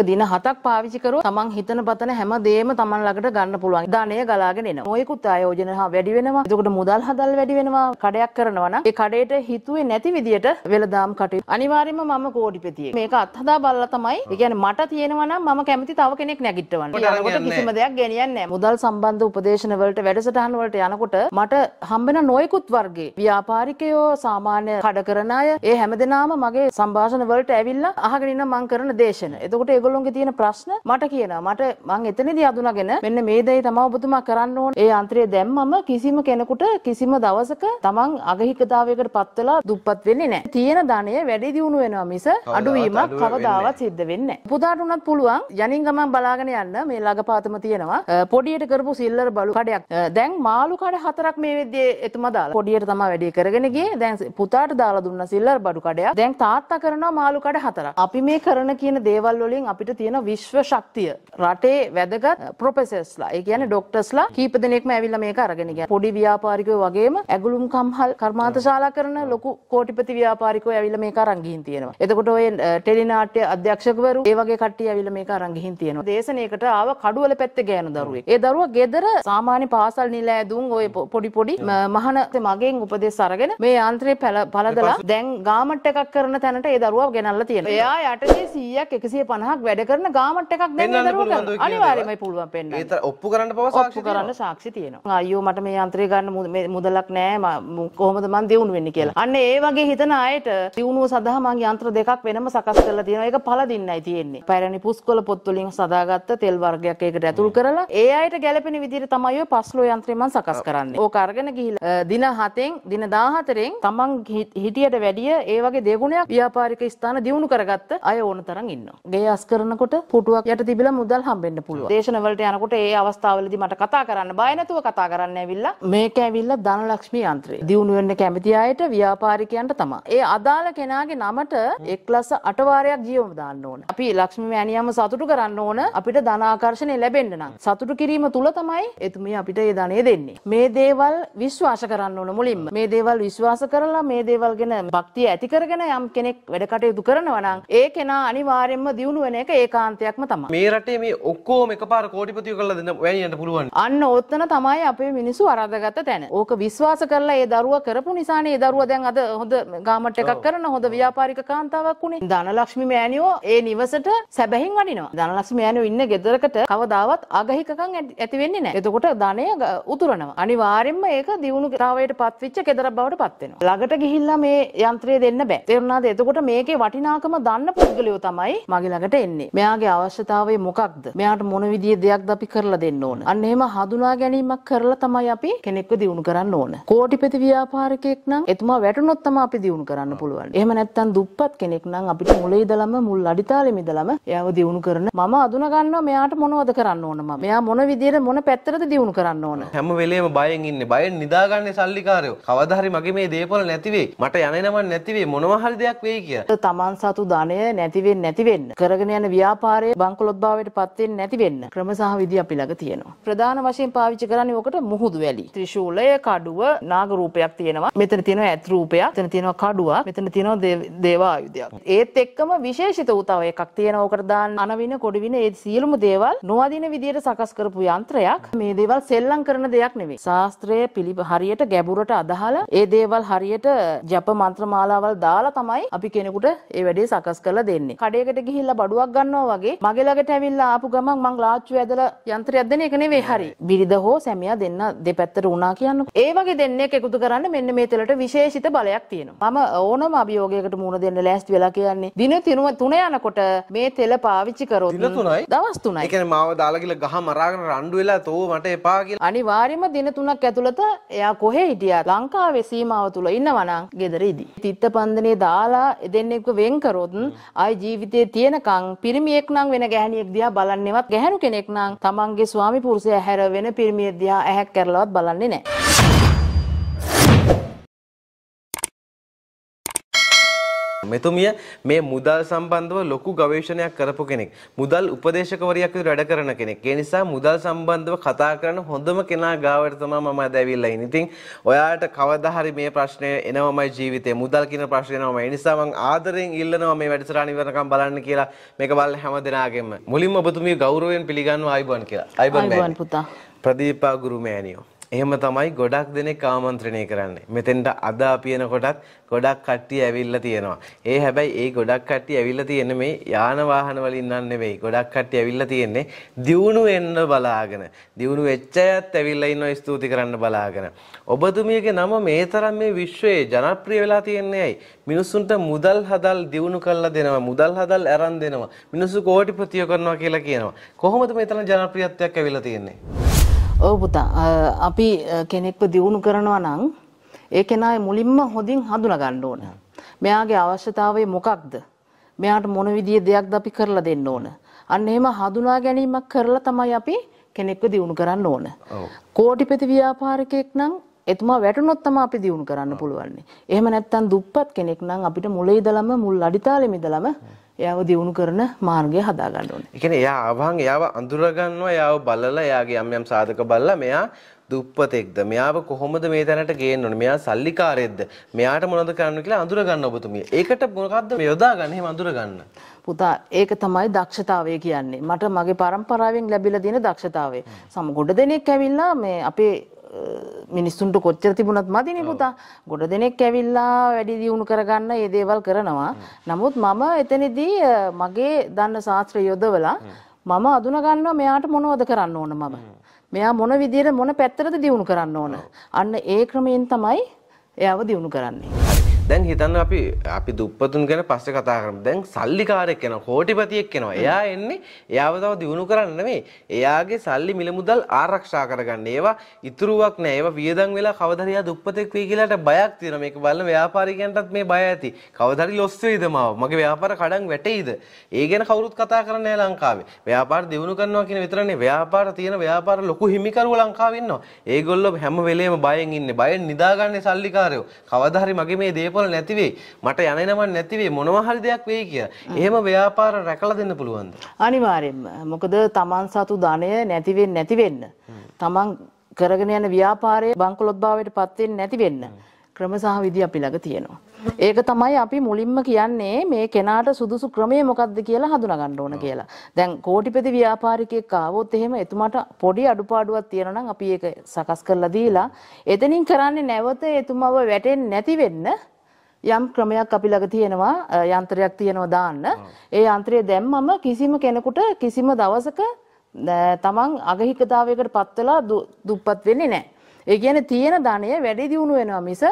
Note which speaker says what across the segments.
Speaker 1: දින හතක් පාවිච්චි කරුවොත් තමන් හිතන පතන හැම දෙයක්ම තමන් ළඟට ගන්න පුළුවන්. ධනය ගලාගෙන එනවා. මොයිකුත් ආයෝජන හා වැඩි වෙනවා. එතකොට මුදල් හදල් වැඩි වෙනවා. කඩයක් කරනවා නම් ඒ කඩේට හිතුවේ නැති විදියට වෙලදාම් කටයුතු. අනිවාර්යයෙන්ම මම කෝටිපතියෙක්. මේක අත්හදා බලලා තමයි. ඒ කියන්නේ මට තියෙනවා නම් මම කැමති තව කෙනෙක් නැගිටවන්න. යනකොට කිසිම දෙයක් ගෙනියන්නේ නැහැ. මුදල් සම්බන්ධ උපදේශන වලට වැඩසටහන් වලට යනකොට මට හම්බෙන නොයිකුත් වර්ගයේ ව්‍යාපාරිකයෝ සාමාන්‍ය කඩ කරන අය ඒ හැමදෙනාම මගේ සම්භාෂණ වලට ඇවිල්ලා අහගෙන ඉන්න මම කරන දේශන. එතකොට ඒගොල්ලොන්ගේ තියෙන ප්‍රශ්න මට කියනවා. මට මං එතනදී අඳුනගෙන මෙන්න මේ දේ තමයි ඔබතුමා කරන්න ඕන. ඒ යන්ත්‍රය දැම්මම කිසිම කෙනෙකුට කිසිම දවසක තමන් අගහිකතාවයකට පත්වලා දුප්පත් වෙන්නේ නැහැ. තියෙන ධනය වැඩි දියුණු වෙනවා මිස අඩුවීමක් කවදාවත් සිද්ධ වෙන්නේ නැහැ. පුතාට උනත් පුළුවන් යනින් ගමන් බලාගෙන යන්න මේ ළඟපාතම තියෙනවා. පොඩියට කරපු සිල්ලර බලු කඩයක්. දැන් මාළු කඩ හතරක් මේ වෙද්දී එතුමා දාලා පොඩියට තමයි වැඩි කරගෙන ගියේ. දැන් පුතාට දාලා දුන්න සිල්ලර බඩු කඩයක්. දැන් තාත්තා කරනවා මාළු කඩ හතරක්. අපි මේ කරන කියන දේවල් වලින් අපිට තියෙන විශ්ව ශක්තිය රටේ වැදගත් ප්‍රොෆෙසර්ස්ලා ඒ කියන්නේ ඩොක්ටර්ස්ලා කීප දෙනෙක්ම ඇවිල්ලා මේක අරගෙන ගියා. පොඩි ව්‍යාපාරිකයෝ වගේම ඇගලුම් කම්හල් කර්මාන්තශාලා කරන ලොකු කෝටිපති ව්‍යාපාරිකයෝ ඇවිල්ලා මේක අරන් ගිහින් තියෙනවා. එතකොට ඔය ටෙලි නාට්‍ය අධ්‍යක්ෂකවරු ඒ වගේ කට්ටිය ඇවිල්ලා මේක අරන් ගිහින් තියෙනවා. දේශනයකට ආව කඩුවල පැත්තේ ගෑනු දරුවෙක්. ඒ දරුවා ගෙදර සාමාන්‍ය පාසල් නිලෑදුම් ඔය පොඩි පොඩි මහන මගෙන් උපදෙස් අරගෙන මේ යන්ත්‍රය පළදලා දැන් ගාමට් එකක් කරන තැනට ඒ දරුවා ගෙනල්ලා තියෙනවා. එයා යටතේ 100ක් 150ක් වැඩ කරන ගාමට් එකක් දෙන්න දරුවෝ අනිවාර්යයෙන්ම පුළුවන් පෙන්වන්න. ඒතර ඔප්පු කරන්න පව සාක්ෂි ඔප්පු කරන්න සාක්ෂි තියෙනවා. අයියෝ මට මේ යන්ත්‍රය ගන්න මුදලක් නැහැ කොහොමද මන් දියුණු වෙන්නේ කියලා. අන්න ඒ වගේ හිතන අයට දියුණුව සඳහා මං යන්ත්‍ර දෙකක් වෙනම සකස් කරලා තියෙනවා. ඒක පළදින්නයි තියෙන්නේ. පැරණි පුස්කොළ පොත් වලින් සදාගත්ත තෙල් වර්ගයක් ඒකට ඇතුල් කරලා ඒ අයට ගැළපෙන විදිහට තමයි ඔය පස්ලෝ යන්ත්‍රය මං සකස් කරන්නේ. ඕක අරගෙන ගිහිල්ලා දින 7ෙන් දින 14ෙන් තමන් හිටියට වැඩිය ඒ වගේ දෙගුණයක් ව්‍යාපාරික ස්ථාන දියුණු කරගත්ත අය ඕන තරම් ඉන්නවා. ගේ අස්ක කරනකොට පුටුවක් යට තිබිලා මුදල් හම්බෙන්න පුළුවන්. දේශනවලට යනකොට ඒ අවස්ථාවලදී මට කතා කරන්න බය නැතුව කතා කරන්න ඇවිල්ලා මේක ඇවිල්ලා ධනලක්ෂ්මී යන්ත්‍රය. දියුණු වෙන්න කැමති අයට ව්‍යාපාරිකයන්ට තමයි. ඒ අදාළ කෙනාගේ නමට එක්ලස අටවාරයක් ජීවම දාන්න ඕන. අපි ලක්ෂ්මී මෑණියම සතුටු කරන්න ඕන අපිට ධනාකර්ෂණය ලැබෙන්න නම්. සතුටු කිරීම තුල තමයි එතුමිය අපිට ඒ ධනෙ දෙන්නේ. මේ දේවල් විශ්වාස කරන්න ඕන මුලින්ම. මේ දේවල් විශ්වාස කරලා මේ දේවල් ගැන භක්තිය ඇති කරගෙන යම් කෙනෙක් වැඩ කටයුතු කරනවා නම් ඒ කෙනා අනිවාර්යයෙන්ම දියුණු වෙන එක ඒකාන්තයක්ම තමයි. මේ
Speaker 2: රටේ මේ ඔක්කොම එකපාර කෝටිපතිය කරලා දෙන්න වැනියන්න පුළුවන්.
Speaker 1: අන්න ඕතන තමයි අපේ මිනිස්සු අරදගත තැන. ඕක විශ්වාස කරලා ඒ දරුවා කරපු නිසානේ ඒ දරුවා දැන් අද හොඳ ගාමට් එකක් කරන හොඳ ව්‍යාපාරික කාන්තාවක් උනේ. ධනලක්ෂ්මි මෑණියෝ ඒ නිවසට සැබැහින් වඩිනවා. ධනලක්ෂ්මි මෑණියෝ ඉන්න ගෙදරකට කවදාවත් අගහිකකම් ඇති වෙන්නේ නැහැ. එතකොට ධනය උතුරනවා. අනිවාර්යයෙන්ම ඒක දියුණුතාවයට පත්විච්ච ගෙදර බවට පත් වෙනවා. ළඟට ගිහිල්ලා මේ යන්ත්‍රය දෙන්න බෑ. තේරුණාද? එතකොට මේකේ වටිනාකම දන්න පුද්ගලයෝ තමයි මගේ ළඟට එන්නේ. වෙන්නේ මෙයාගේ අවශ්‍යතාවය මොකක්ද මෙයාට මොන විදිය දෙයක්ද අපි කරලා දෙන්න ඕන අන්න එහෙම හඳුනා ගැනීමක් කරලා තමයි අපි කෙනෙක්ව දියුණු කරන්න ඕන කෝටිපති ව්‍යාපාරිකයෙක් නම් එතුමා වැටුනොත් තමයි අපි දියුණු කරන්න පුළුවන් එහෙම නැත්නම් දුප්පත් කෙනෙක් නම් අපිට මුලේ ඉඳලම මුල් අඩිතාලෙම ඉඳලම එයාව දියුණු කරන මම අඳුනා ගන්නවා මෙයාට මොනවද කරන්න ඕන මම මෙයා මොන විදියට මොන පැත්තටද දියුණු කරන්න ඕන
Speaker 2: හැම වෙලේම බයෙන් ඉන්නේ බයෙන් නිදාගන්නේ සල්ලිකාරයෝ කවදා හරි මගේ මේ දේපල නැතිවේ මට යන්නේ නැමන් නැතිවේ මොනවා හරි දෙයක් වෙයි කියලා
Speaker 1: තමන් සතු ධනය නැති වෙන්නේ නැති වෙන්න කරගෙන යන කියන ව්‍යාපාරයේ බංකොලොත්භාවයට පත් වෙන්නේ නැති වෙන්න ක්‍රම සහ විදි අපි ළඟ තියෙනවා. ප්‍රධාන වශයෙන් පාවිච්චි කරන්නේ ඔකට මුහුදු වැලි. ත්‍රිශූලය, කඩුව, නාග රූපයක් තියෙනවා. මෙතන තියෙනවා ඇත් රූපයක්, මෙතන තියෙනවා කඩුවක්, මෙතන තියෙනවා දේව ආයුධයක්. ඒත් එක්කම විශේෂිත වූ තව එකක් තියෙනවා. ඔකට දාන්න අනවින, කොඩවින ඒ සියලුම දේවල් නොවදින විදියට සකස් කරපු යන්ත්‍රයක්. මේ දේවල් සෙල්ලම් කරන දෙයක් නෙවෙයි. ශාස්ත්‍රයේ පිළිප හරියට ගැඹුරට අදහලා ඒ දේවල් හරියට ජප මන්ත්‍ර මාලාවල් දාලා තමයි අපි කෙනෙකුට ඒ වැඩේ සකස් කරලා දෙන්නේ. කඩේකට ගිහිල්ලා බඩුවක් ගන්නවා වගේ මගේ ළඟට ඇවිල්ලා ආපු ගමන් මං ලාච්චු ඇදලා යන්ත්‍රයක් දෙන එක නෙවෙයි හරි. බිරිඳ හෝ සැමියා දෙන්න දෙපැත්තට වුණා කියන්නකෝ. ඒ වගේ දෙන්නෙක් එකතු කරන්න මෙන්න මේ තැලට විශේෂිත බලයක් තියෙනවා. මම ඕනම අභියෝගයකට මුහුණ දෙන්න ලෑස්ති වෙලා කියන්නේ දින තුන යනකොට මේ තෙල පාවිච්චි කරොත් දින තුනයි
Speaker 2: දවස් තුනයි. ඒ කියන්නේ මාව දාලා ගිල ගහ මරාගෙන රණ්ඩු වෙලා තෝ මට එපා කියලා.
Speaker 1: අනිවාර්යයෙන්ම දින තුනක් ඇතුළත එයා කොහේ හිටියත් ලංකාවේ සීමාව තුල ඉන්නවනම් ගෙදර ඉදී. තිත්ත පන්දනේ දාලා දෙන්නෙක්ව වෙන්කරොත් ආයි ජීවිතේ තියෙනකන් නම් පිරිමියෙක් නම් වෙන ගැහණියෙක් දිහා බලන්නේවත් ගැහණු කෙනෙක් නම් තමන්ගේ ස්වාමි පුරුෂයා හැර වෙන පිරිමියෙක් දිහා ඇහැක් කරලවත් බලන්නේ නැහැ.
Speaker 2: කරමු. එතුමිය මේ මුදල් සම්බන්ධව ලොකු ගවේෂණයක් කරපු කෙනෙක්. මුදල් උපදේශකවරියක් විදිහට වැඩ කරන කෙනෙක්. ඒ නිසා මුදල් සම්බන්ධව කතා කරන හොඳම කෙනා ගාවට තමයි මම අද ඇවිල්ලා ඉන්නේ. ඉතින් ඔයාට කවදා හරි මේ ප්‍රශ්නය එනවමයි ජීවිතේ. මුදල් කියන ප්‍රශ්නේ එනවමයි. ඒ නිසා මම ආදරෙන් ඉල්ලනවා මේ වැඩසටහන ඉවරනකම් බලන්න කියලා මේක බලන හැම දෙනාගෙම. මුලින්ම ඔබතුමිය ගෞරවයෙන් පිළිගන්නවා අයිබන් කියලා. අයිබන් පුතා. ප්‍රදීපා ගුරුමෑණියෝ එහෙම තමයි ගොඩක් දෙනෙක් ආමන්ත්‍රණය කරන්නේ. මෙතෙන්ට අද අපි එනකොටත් ගොඩක් කට්ටිය ඇවිල්ලා තියෙනවා. ඒ හැබැයි ඒ ගොඩක් කට්ටිය ඇවිල්ලා තියෙන්නේ මේ යාන වාහන වලින් නන් නෙවෙයි. ගොඩක් කට්ටිය ඇවිල්ලා තියෙන්නේ දියුණු වෙන්න බලාගෙන. දියුණු වෙච්ච අයත් ඇවිල්ලා ඉන්නවා ස්තුති කරන්න බලාගෙන. ඔබතුමියගේ නම මේ තරම් මේ විශ්වයේ ජනප්‍රිය වෙලා තියෙන්නේ ඇයි? මිනිස්සුන්ට මුදල් හදල් දියුණු කරලා දෙනවා. මුදල් හදල් අරන් දෙනවා. මිනිස්සු කෝටිපතිය කරනවා කියලා කියනවා. කොහොමද මේ තරම් ජනප්‍රියත්වයක් ඇවිල්ලා තියෙන්නේ?
Speaker 1: ඔව් පුතා අපි කෙනෙක්ව දියුණු කරනවා නම් ඒ කෙනා මුලින්ම හොඳින් හඳුනා ගන්න ඕන. මෙයාගේ අවශ්‍යතාවය මොකක්ද? මෙයාට මොන විදිය දෙයක්ද අපි කරලා දෙන්න ඕන? අන්න එහෙම හඳුනා ගැනීමක් කරලා තමයි අපි කෙනෙක්ව දියුණු කරන්න ඕන. කෝටිපති ව්‍යාපාරිකයෙක් නම් එතුමා වැටුනොත් තමයි අපි දියුණු කරන්න පුළුවන්. එහෙම නැත්නම් දුප්පත් කෙනෙක් නම් අපිට මුල ඉඳලම මුල් අඩිතාලෙම ඉඳලම එයාව දියුණු කරන මාර්ගය හදා ගන්න ඕනේ.
Speaker 2: ඒ කියන්නේ එයා ආවහන් එයාව අඳුර ගන්නවා, එයාව බලලා, එයාගේ යම් යම් සාධක බලලා මෙයා දුප්පතෙක්ද? මෙයාව කොහොමද මේ තැනට ගේන්න ඕනේ? මෙයා සල්ලිකාරයෙක්ද? මෙයාට මොනවද කරන්න කියලා අඳුර ගන්න ඔබතුමිය. ඒකට මොකද්ද මේ යොදා ගන්න? එහෙම අඳුර ගන්න.
Speaker 1: පුතා ඒක තමයි දක්ෂතාවය කියන්නේ. මට මගේ පරම්පරාවෙන් ලැබිලා තියෙන දක්ෂතාවය. සම ගොඩ දෙනෙක් ඇවිල්ලා මේ අපේ මිනිස්සුන්ට කොච්චර තිබුණත් මදිනේ පුතා. ගොඩ දෙනෙක් ඇවිල්ලා වැඩි දියුණු කරගන්න මේ දේවල් කරනවා. නමුත් මම එතනදී මගේ දන්න ශාස්ත්‍ර යොදවලා මම අඳුනගන්නවා මෙයාට මොනවද කරන්න ඕන මම. මෙයා මොන විදියට මොන පැත්තටද දියුණු කරන්න ඕන. අන්න ඒ ක්‍රමයෙන් තමයි එයාව දියුණු කරන්නේ.
Speaker 2: දැන් හිතන්න අපි අපි දුප්පතුන් ගැන පස්සේ කතා කරමු. දැන් සල්ලිකාරයෙක් කෙනා කෝටිපතියෙක් කෙනා. එයා එන්නේ එයාව තව දිනු කරන්න නෙමෙයි. එයාගේ සල්ලි මිල මුදල් ආරක්ෂා කරගන්න. ඒවා ඉතුරුවක් නෑ. ඒවා වියදම් වෙලා කවදා හරි දුප්පතෙක් වෙයි කියලාට බයක් තියෙනවා. මේක බලන ව්‍යාපාරිකයන්ටත් මේ බය ඇති. කවදා හරි ලොස් වෙයිද මාව? මගේ ව්‍යාපාර කඩන් වැටෙයිද? ඒ ගැන කවුරුත් කතා කරන්නේ නෑ ලංකාවේ. ව්‍යාපාර දිනු කරනවා කියන විතරනේ ව්‍යාපාර තියෙන ව්‍යාපාර ලොකු හිමිකරුව ලංකාවේ ඉන්නවා. ඒගොල්ලෝ හැම වෙලේම බයෙන් ඉන්නේ. බයෙන් නිදාගන්නේ සල්ලිකාරයෝ. කවදා හරි මගේ මේ දේ දේපොල නැතිවේ මට යන නමන් නැතිවේ මොනවා හරි දෙයක් වෙයි කියලා. එහෙම ව්‍යාපාර රැකලා දෙන්න පුළුවන්ද?
Speaker 1: අනිවාර්යෙන්ම. මොකද Taman සතු ධනය නැති වෙන්නේ නැති වෙන්න. Taman කරගෙන යන ව්‍යාපාරයේ බංකොලොත්භාවයට පත් වෙන්නේ නැති වෙන්න. ක්‍රම සහ විදි අපි ළඟ තියෙනවා. ඒක තමයි අපි මුලින්ම කියන්නේ මේ කෙනාට සුදුසු ක්‍රමය මොකක්ද කියලා හඳුනාගන්න ඕන කියලා. දැන් කෝටිපති ව්‍යාපාරිකයෙක් ආවොත් එහෙම එතුමාට පොඩි අඩුපාඩුවක් තියෙනවා නම් අපි ඒක සකස් කරලා දීලා එතනින් කරන්නේ නැවත එතුමව වැටෙන්නේ නැති වෙන්න යම් ක්‍රමයක් අපි ළඟ තියෙනවා යන්ත්‍රයක් තියෙනවා දාන්න. ඒ යන්ත්‍රය දැම්මම කිසිම කෙනෙකුට කිසිම දවසක තමන් අගහිකතාවයකට පත් වෙලා දුප්පත් වෙන්නේ නැහැ. ඒ කියන්නේ තියෙන ධනය වැඩි දියුණු වෙනවා මිස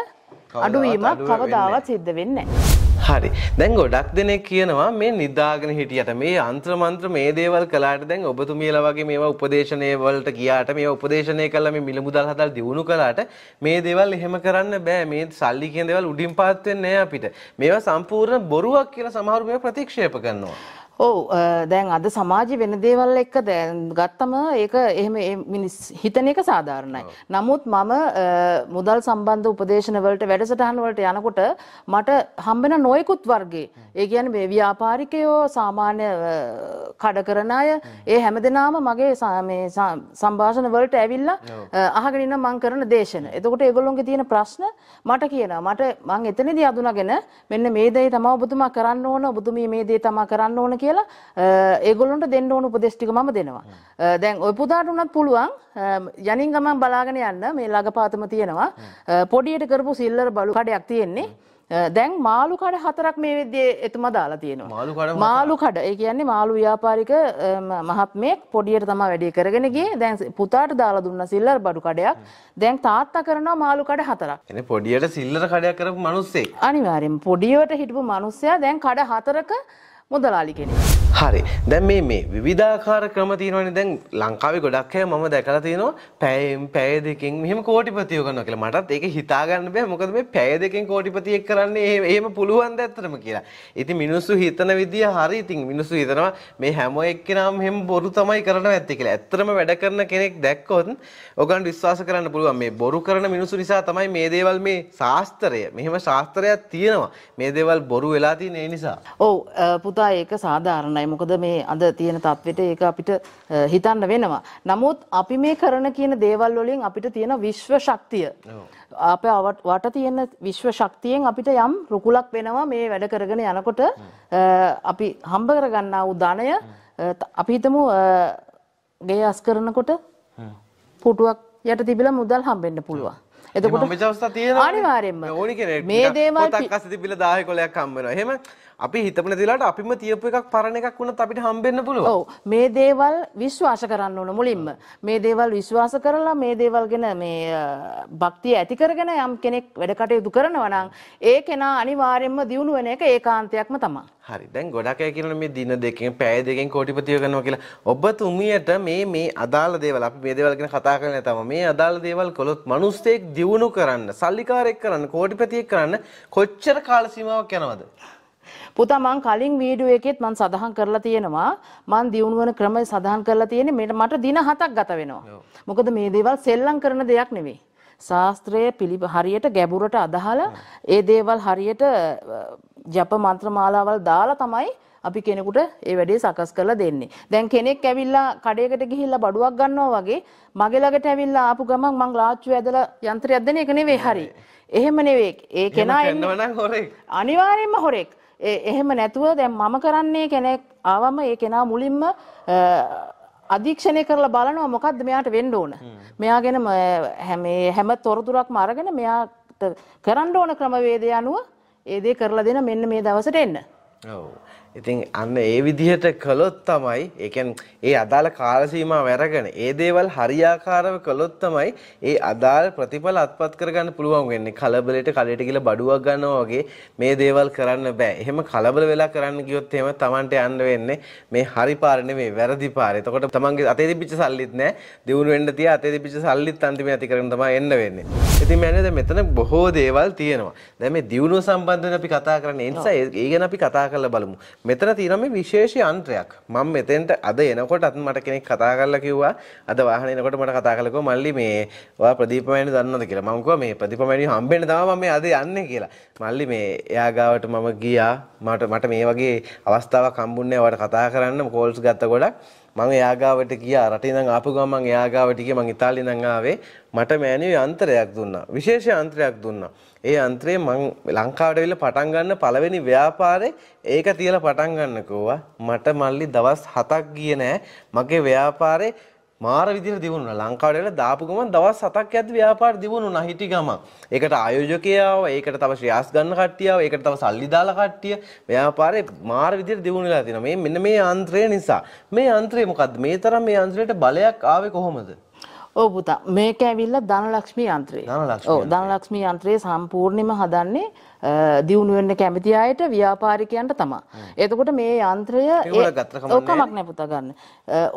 Speaker 1: අඩුවීමක් කවදාවත් සිද්ධ වෙන්නේ නැහැ.
Speaker 2: හරි. දැන් ගොඩක් දෙනෙක් කියනවා මේ නිදාගෙන හිටියට මේ අන්ත්‍ර මන්ත්‍ර මේ දේවල් කළාට දැන් ඔබතුමියලා වගේ මේවා උපදේශනයේ වලට ගියාට මේවා උපදේශනය කළා මේ මිලමුදල් හදලා දිනු කළාට මේ දේවල් එහෙම කරන්න බෑ. මේ සල්ලි කියන දේවල් උඩින් පාත් වෙන්නේ නැහැ අපිට. මේවා සම්පූර්ණ බොරුවක් කියලා සමහරු මේ ප්‍රතික්ෂේප කරනවා.
Speaker 1: ඔව් දැන් අද සමාජය වෙන දේවල් එක්ක ගත්තම ඒක එහෙම මිනිස් හිතන එක සාධාරණයි. නමුත් මම මුදල් සම්බන්ධ උපදේශන වලට වැඩසටහන් වලට යනකොට මට හම්බෙන නොයෙකුත් වර්ගයේ ඒ කියන්නේ මේ ව්‍යාපාරිකයෝ සාමාන්‍ය කඩ කරන අය ඒ හැමදෙනාම මගේ මේ සංවාසන වලට ඇවිල්ලා අහගෙන ඉන්න මම කරන දේශන. එතකොට ඒගොල්ලොන්ගේ තියෙන ප්‍රශ්න මට කියනවා. මට මං එතනදී අඳුනගෙන මෙන්න මේ දේ තමයි ඔබතුමා කරන්න ඕන, ඔබතුමී මේ දේ තමයි කරන්න ඕන කියලා ඒගොල්ලොන්ට දෙන්න ඕන උපදෙස් ටික මම දෙනවා. දැන් ඔය පුතාට උනත් පුළුවන් යනින් ගමන් බලාගෙන යන්න මේ ළඟපාතම තියෙනවා. පොඩියට කරපු සිල්ලර බලු කඩයක් තියෙන්නේ. දැන් මාළු කඩ හතරක් මේ වෙද්දී එතුමා දාලා තියෙනවා. මාළු කඩ. ඒ කියන්නේ මාළු ව්‍යාපාරික මහත්මයෙක් පොඩියට තමයි වැඩේ කරගෙන ගියේ. දැන් පුතාට දාලා දුන්න සිල්ලර බඩු කඩයක්. දැන් තාත්තා කරනවා මාළු කඩ හතරක්.
Speaker 2: එනේ පොඩියට සිල්ලර කඩයක් කරපු මිනිස්සෙක්.
Speaker 1: අනිවාර්යෙන්ම පොඩියට හිටපු මිනිස්සයා දැන් කඩ හතරක මුදලාලි කෙනෙක්.
Speaker 2: හරි. දැන් මේ මේ විවිධාකාර ක්‍රම තියෙනවනේ. දැන් ලංකාවේ ගොඩක් අය මම දැකලා තියෙනවා පැයෙන් පැය දෙකෙන් මෙහෙම කෝටිපතියෝ කරනවා කියලා. මටත් ඒක හිතා ගන්න බෑ. මොකද මේ පැය දෙකෙන් කෝටිපතියෙක් කරන්නේ එහෙම පුළුවන් ද ඇත්තටම කියලා. ඉතින් මිනිස්සු හිතන විදිය හරි. ඉතින් මිනිස්සු හිතනවා මේ හැම එක්කෙනාම මෙහෙම බොරු තමයි කරනවා ඇත්තේ කියලා. ඇත්තටම වැඩ කරන කෙනෙක් දැක්කොත් ඔගන් විශ්වාස කරන්න පුළුවන් මේ බොරු කරන මිනිස්සු නිසා තමයි මේ දේවල් මේ ශාස්ත්‍රය මෙහෙම ශාස්ත්‍රයක් තියෙනවා. මේ දේවල් බොරු වෙලා තියෙන නිසා.
Speaker 1: ඔව් පුතා පුතා ඒක සාධාරණයි. මොකද මේ අද තියෙන තත්වෙට ඒක අපිට හිතන්න වෙනවා. නමුත් අපි මේ කරන කියන දේවල් වලින් අපිට තියෙන විශ්ව ශක්තිය. අපේ වට තියෙන විශ්ව ශක්තියෙන් අපිට යම් රුකුලක් වෙනවා මේ වැඩ කරගෙන යනකොට අපි හම්බ කරගන්නා වූ ධනය අපි හිතමු ගේ අස් කරනකොට පුටුවක් යට තිබිලා මුදල් හම්බෙන්න පුළුවන්. එතකොට
Speaker 2: මේ අවස්ථා තියෙනවා අනිවාර්යයෙන්ම මේ දේවල් පොතක් අස්සේ තිබිලා 10 කොලයක් හම්බ වෙනවා. එහෙම අපි හිතපන දිලාට අපිම තියපු එකක් පරණ එකක් වුණත් අපිට හම්බෙන්න පුළුවන්. ඔව්
Speaker 1: මේ දේවල් විශ්වාස කරන්න ඕන මුලින්ම. මේ දේවල් විශ්වාස කරලා මේ දේවල් ගැන මේ භක්තිය ඇති කරගෙන යම් කෙනෙක් වැඩ කටයුතු කරනවා නම් ඒ කෙනා අනිවාර්යයෙන්ම දියුණු වෙන එක ඒකාන්තයක්ම තමයි.
Speaker 2: හරි. දැන් ගොඩක් අය කියනවා මේ දින දෙකෙන් පැය දෙකෙන් කෝටිපතිව කරනවා කියලා. ඔබතුමියට මේ මේ අදාළ දේවල් අපි මේ දේවල් ගැන කතා කරන්නේ තමයි. මේ අදාළ දේවල් කළොත් මිනිස්සෙක් දියුණු කරන්න, සල්ලිකාරයෙක් කරන්න, කෝටිපතියෙක් කරන්න කොච්චර කාල සීමාවක් යනවද?
Speaker 1: පුතා මං කලින් වීඩියෝ එකෙත් මං සඳහන් කරලා තියෙනවා මං දියුණු වෙන ක්‍රමය සඳහන් කරලා තියෙන්නේ මේට මට දින 7ක් ගත වෙනවා. මොකද මේ දේවල් සෙල්ලම් කරන දෙයක් නෙවෙයි. ශාස්ත්‍රය පිළිබ හරියට ගැඹුරට අදහලා ඒ දේවල් හරියට ජප මන්ත්‍ර මාලාවල් දාලා තමයි අපි කෙනෙකුට ඒ වැඩේ සකස් කරලා දෙන්නේ. දැන් කෙනෙක් ඇවිල්ලා කඩේකට ගිහිල්ලා බඩුවක් ගන්නවා වගේ මගේ ළඟට ඇවිල්ලා ආපු ගමන් මං ලාච්චුව ඇදලා යන්ත්‍රයක් දෙන එක නෙවෙයි හරි. එහෙම නෙවෙයි. ඒ කෙනා අනිවාර්යයෙන්ම හොරෙක්. එහෙම නැතුව දැන් මම කරන්නේ කෙනෙක් ආවම ඒ කෙනා මුලින්ම අධීක්ෂණය කරලා බලනවා මොකද්ද මෙයාට වෙන්න ඕන. මෙයාගෙන හැම හැම තොරතුරක්ම අරගෙන මෙයාට කරන්න ඕන ක්‍රමවේදය අනුව ඒ දේ කරලා දෙන මෙන්න මේ දවසට එන්න.
Speaker 2: ඔව්. ඉතින් අන්න ඒ විදිහට කළොත් තමයි ඒකැන් ඒ අදාළ කාලසීමා වැරගෙන ඒ දේවල් හරියාකාරව කළොත් තමයි ඒ අදාළ ප්‍රතිඵල අත්පත් කරගන්න පුළුවන් වෙන්නේ කලබලයට කලයට කියලා බඩුවක් ගන්නවා වගේ මේ දේවල් කරන්න බෑ එහෙම කලබල වෙලා කරන්න ගියොත් එහෙම Tamanට යන්න වෙන්නේ මේ හරි පාර නෙමෙයි වැරදි පාර එතකොට Tamanගේ අතේ තිබිච්ච සල්ලිත් නෑ දිනු වෙන්න තියා අතේ තිබිච්ච සල්ලිත් අන්තිමේ ඇති කරගෙන තමයි එන්න වෙන්නේ ඉතින් මෑනේ දැන් මෙතන බොහෝ දේවල් තියෙනවා දැන් මේ දිනුව සම්බන්ධව අපි කතා කරන්නේ ඒ නිසා ඒ ගැන අපි කතා කරලා බලමු මෙතන තියෙන මේ විශේෂ යන්ත්‍රයක්. මම මෙතෙන්ට අද එනකොටත් මට කෙනෙක් කතා කරලා කිව්වා අද වාහනේ එනකොට මට කතා කරලා කිව්වා මල්ලි මේ ඔයා ප්‍රදීපමෑණි දන්නවද කියලා. මම කිව්වා මේ ප්‍රදීපමෑණි හම්බෙන්න තමයි මම මේ අද යන්නේ කියලා. මල්ලි මේ එයා ගාවට මම ගියා. මට මට මේ වගේ අවස්ථාවක් හම්බුන්නේ නැහැ. ඔයාලට කතා කරන්න කෝල්ස් ගත්ත ගොඩක්. මම එයාගාවට ගියා රටේ ඉඳන් ආපු ගමන් එයාගාවට ගියේ මං ඉතාලියේ ඉඳන් ආවේ මට මෑණියෝ යන්ත්‍රයක් දුන්නා විශේෂ යන්ත්‍රයක් දුන්නා ඒ යන්ත්‍රය මං ලංකාවට ඇවිල්ලා පටන් ගන්න පළවෙනි ව්‍යාපාරේ ඒක තියලා පටන් ගන්න කෝවා මට මල්ලි දවස් 7ක් ගියේ නෑ මගේ ව්‍යාපාරේ මාර විදිහට දිනුන ලංකාවට වෙලා දාපු ගමන් දවස් 7ක් යද්දි ව්‍යාපාර දිනුන හිටි ගමන්. ඒකට ආයෝජකයාව, ඒකට තව ශ්‍රයාස් ගන්න කට්ටියව, ඒකට තව සල්ලි දාලා කට්ටිය ව්‍යාපාරේ මාර විදිහට දිනුන වෙලා තියෙනවා. මේ මෙන්න මේ යන්ත්‍රය නිසා. මේ යන්ත්‍රය මොකද්ද? මේ තරම් මේ යන්ත්‍රයට බලයක් ආවේ කොහොමද?
Speaker 1: ඔව් පුතා මේක ඇවිල්ලා ධනලක්ෂ්මී යන්ත්‍රය. ඔව් ධනලක්ෂ්මී යන්ත්‍රය සම්පූර්ණයෙන්ම හදන්නේ දියුණු වෙන්න කැමති අයට ව්‍යාපාරිකයන්ට තමයි. එතකොට මේ යන්ත්‍රය ඔක්කොමක් නෑ පුතා ගන්න.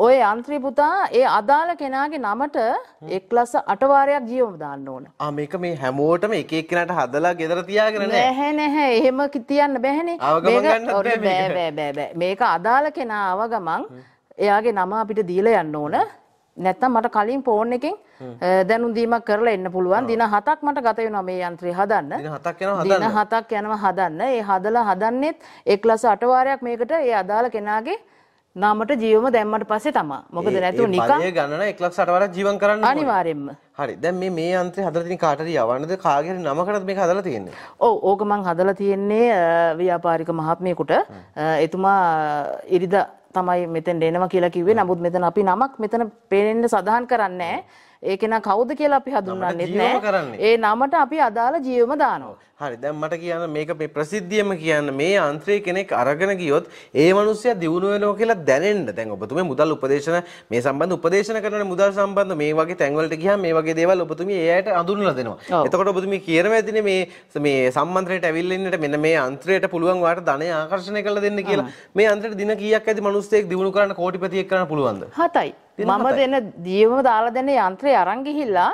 Speaker 1: ওই යන්ත්‍රය පුතා ඒ අදාළ කෙනාගේ නමට එක්ලස 8 වාරයක් ජීවම දාන්න ඕන.
Speaker 2: ආ මේක මේ හැමෝටම එක එක කෙනාට හදලා ගෙදර තියාගෙන නෑ.
Speaker 1: නෑ නෑ එහෙම තියන්න බෑනේ. මේක මේක අදාළ කෙනා ආව ගමන් එයාගේ නම අපිට දීලා යන්න ඕන. නැත්තම් මට කලින් ෆෝන් එකෙන් දැනුම් දීමක් කරලා එන්න පුළුවන් දින 7ක් මට ගත වෙනවා මේ යන්ත්‍රය හදන්න දින
Speaker 2: 7ක් යනවා හදන්න දින
Speaker 1: 7ක් යනවා හදන්න ඒ හදලා හදන්නෙත් එක්ලස 8 වාරයක් මේකට ඒ අදාළ කෙනාගේ නාමට ජීවම දැම්මට පස්සේ තමයි මොකද නැතුව නිකන් ඒ
Speaker 2: ගණන 108 වාරයක් ජීවම් කරන්න අනිවාර්යෙන්ම හරි දැන් මේ මේ යන්ත්‍රය හදලා තියෙන කාටද යවන්නද කාගේ නමකටද මේක හදලා තියෙන්නේ
Speaker 1: ඔව් ඕක මං හදලා තියෙන්නේ ව්‍යාපාරික මහත්මයෙකුට එතුමා ඉරිදා තමයි මෙතෙන් එනවා කියලා කිව්වේ. නමුත් මෙතන අපි නමක් මෙතන පේන්න සඳහන් කරන්නේ නැහැ. ඒ කෙනා කවුද කියලා අපි හඳුන්වන්නෙත් නැහැ. ඒ නමට අපි අදාළ ජීවම දානවා.
Speaker 2: හරි දැන් මට කියන්න මේක මේ ප්‍රසිද්ධියම කියන්න මේ යන්ත්‍රය කෙනෙක් අරගෙන ගියොත් ඒ මිනිස්සයා දියුණු වෙනවා කියලා දැනෙන්න දැන් ඔබතුමේ මුදල් උපදේශන මේ සම්බන්ධ උපදේශන කරන මුදල් සම්බන්ධ මේ වගේ තැන්වලට ගියාම මේ වගේ දේවල් ඔබතුමී ඒ අයට අඳුනලා දෙනවා. එතකොට ඔබතුමී කියන වැදිනේ මේ මේ සම්මන්ත්‍රණයට ඇවිල්ලා ඉන්නට මෙන්න මේ යන්ත්‍රයට පුළුවන් වාට ධනය ආකර්ෂණය කරලා දෙන්න කියලා. මේ යන්ත්‍රයට දින කීයක් ඇති මිනිස්සෙක් දියුණු කරන්න කෝටිපතියෙක් කරන්න පුළුවන්ද?
Speaker 1: 7යි. මම දෙන දියවම දාලා දෙන යන්ත්‍රය අරන් ගිහිල්ලා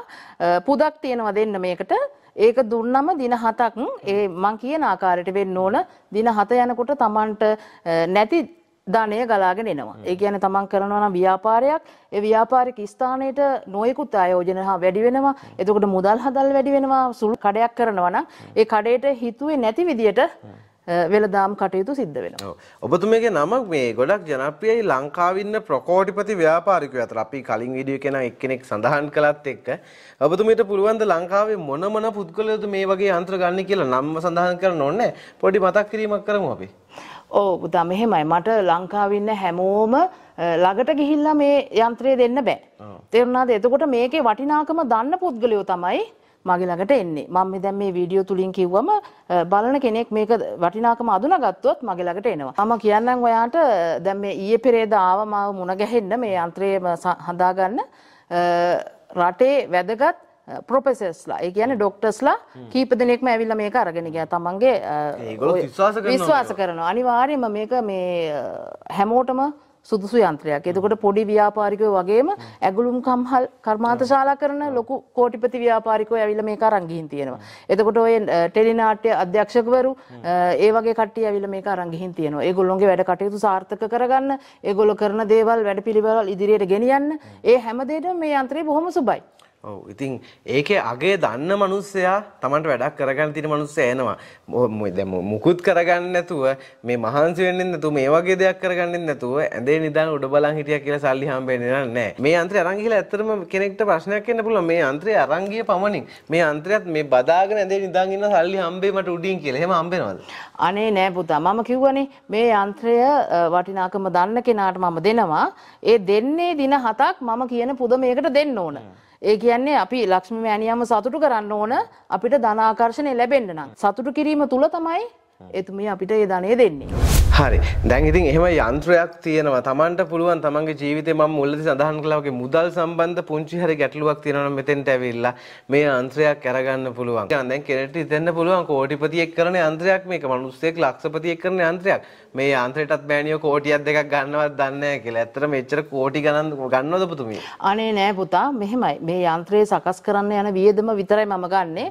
Speaker 1: පුදක් තියෙනවා දෙන්න මේකට ඒක දුන්නම දින 7ක් ඒ මං කියන ආකාරයට වෙන්න ඕන දින 7 යනකොට Tamanට නැති ධනය ගලාගෙන එනවා. ඒ කියන්නේ තමන් කරනවා නම් ව්‍යාපාරයක්, ඒ ව්‍යාපාරික ස්ථානයේට නොයෙකුත් ආයෝජන හා වැඩි වෙනවා. එතකොට මුදල් හදල් වැඩි වෙනවා. සුළු කඩයක් කරනවා නම් ඒ කඩේට හිතුවේ නැති විදියට වෙලදාම් කටයුතු සිද්ධ වෙන.
Speaker 2: ඔබතුමගේ නම මේ ගොඩක් ජනප්‍රියයි ලංකාවින්න ප්‍රකෝටිපති ව්‍යාපාරිකය අතර අපි කලින් විඩිය කෙන එක්කෙනෙක් සඳහන් කළත් එක්ක ඔබතුමට පුළුවන්ද ලංකාවේ මොනමන පුද්ගලයතු මේ වගේ අන්ත්‍ර ගන්න කියලා නම්ම සඳහන් කර නොන්න පොඩි මතක් කිරීමක් කරමු අපි.
Speaker 1: ඕ පුතා මෙහෙමයි මට ලංකාවින්න හැමෝම ළඟට ගිහිල්ලා මේ යන්ත්‍රය දෙන්න බෑ. තේරුණාද? එතකොට මේකේ වටිනාකම දන්න පුද්ගලයෝ තමයි මගේ ළඟට එන්නේ. මම දැන් මේ වීඩියෝ තුලින් කිව්වම බලන කෙනෙක් මේක වටිනාකම අඳුනගත්තොත් මගේ ළඟට එනවා. මම කියන්නම් ඔයාට දැන් මේ ඊයේ පෙරේදා ආව මාව මුණ ගැහෙන්න මේ යන්ත්‍රයේම හදාගන්න රටේ වැදගත් ප්‍රොපෙසස්ලා ඒ කියන්නේ ඩොක්ටර්ස්ලා කීප දෙනෙක්ම ඇවිල්ලා මේක අරගෙන ගියා. තමන්ගේ විශ්වාස කරනවා. අනිවාර්යයෙන්ම මේක මේ හැමෝටම සුදුසු යන්ත්‍රයක්. එතකොට පොඩි ව්‍යාපාරිකයෝ වගේම ඇගලුම් කම්හල් කර්මාන්තශාලා කරන ලොකු කෝටිපති ව්‍යාපාරිකයෝ ඇවිල්ලා මේක අරන් ගිහින් තියෙනවා. එතකොට ඔය ටෙලිනාට්‍ය අධ්‍යක්ෂකවරු ඒ වගේ කට්ටිය ඇවිල්ලා මේක අරන් ගිහින් තියෙනවා. ඒගොල්ලොන්ගේ වැඩ කටයුතු සාර්ථක කරගන්න, ඒගොල්ලෝ කරන දේවල් වැඩපිළිවෙළ ඉදිරියට ගෙනියන්න, ඒ හැම දෙයකම මේ යන්ත්‍රය බොහොම සුබයි.
Speaker 2: ඔව් ඉතින් ඒකේ අගේ දන්න මිනිස්සයා Tamanට වැඩක් කරගන්න තියෙන මිනිස්සයා එනවා. දැන් මුකුත් කරගන්න නැතුව මේ මහන්සි වෙන්නේ නැතුව මේ වගේ දෙයක් කරගන්නේ නැතුව ඇඳේ නිදාන උඩ බලන් හිටියා කියලා සල්ලි හම්බෙන්නේ නැහැ. මේ යන්ත්‍රය අරන් ගිහලා ඇත්තටම කෙනෙක්ට ප්‍රශ්නයක් වෙන්න පුළුවන්. මේ යන්ත්‍රය අරන් ගිය පමණින් මේ යන්ත්‍රයත් මේ බදාගෙන ඇඳේ නිදාන් ඉන්න සල්ලි හම්බෙයි මට උඩින් කියලා. එහෙම හම්බෙනවද?
Speaker 1: අනේ නෑ පුතා. මම කිව්වනේ මේ යන්ත්‍රය වටිනාකම දන්න කෙනාට මම දෙනවා. ඒ දෙන්නේ දින හතක් මම කියන පුද මේකට දෙන්න ඕන. ඒ කියන්නේ අපි ලක්ෂ්ම මෑණියම සතුටු කරන්න ඕන අපිට ධනාකර්ෂණය ලැබෙන්න නම්. සතුටු කිරීම තුල තමයි එතුමිය අපිට ඒ ධනය දෙන්නේ.
Speaker 2: හරි. දැන් ඉතින් එහෙම යන්ත්‍රයක් තියෙනවා. Tamanට පුළුවන් Tamanගේ ජීවිතේ මම මුලදී සඳහන් කළා වගේ මුදල් සම්බන්ධ පුංචි හරි ගැටලුවක් තියෙනවා මෙතෙන්ට ඇවිල්ලා මේ යන්ත්‍රයක් අරගන්න පුළුවන්. දැන් කෙනෙක්ට හිතෙන්න පුළුවන් කෝටිපතියෙක් කරන යන්ත්‍රයක් මේක. මිනිස්සෙක් ලක්ෂපතියෙක් කරන යන්ත්‍රයක්. මේ යන්ත්‍රයටත් බෑනියෝ කෝටියක් දෙකක් ගන්නවත් දන්නේ නැහැ කියලා. ඇත්තට මෙච්චර කෝටි ගණන් ගන්නවද පුතුමිය?
Speaker 1: අනේ නෑ පුතා මෙහෙමයි. මේ යන්ත්‍රය සකස් කරන්න යන වියදම විතරයි මම ගන්නෙ.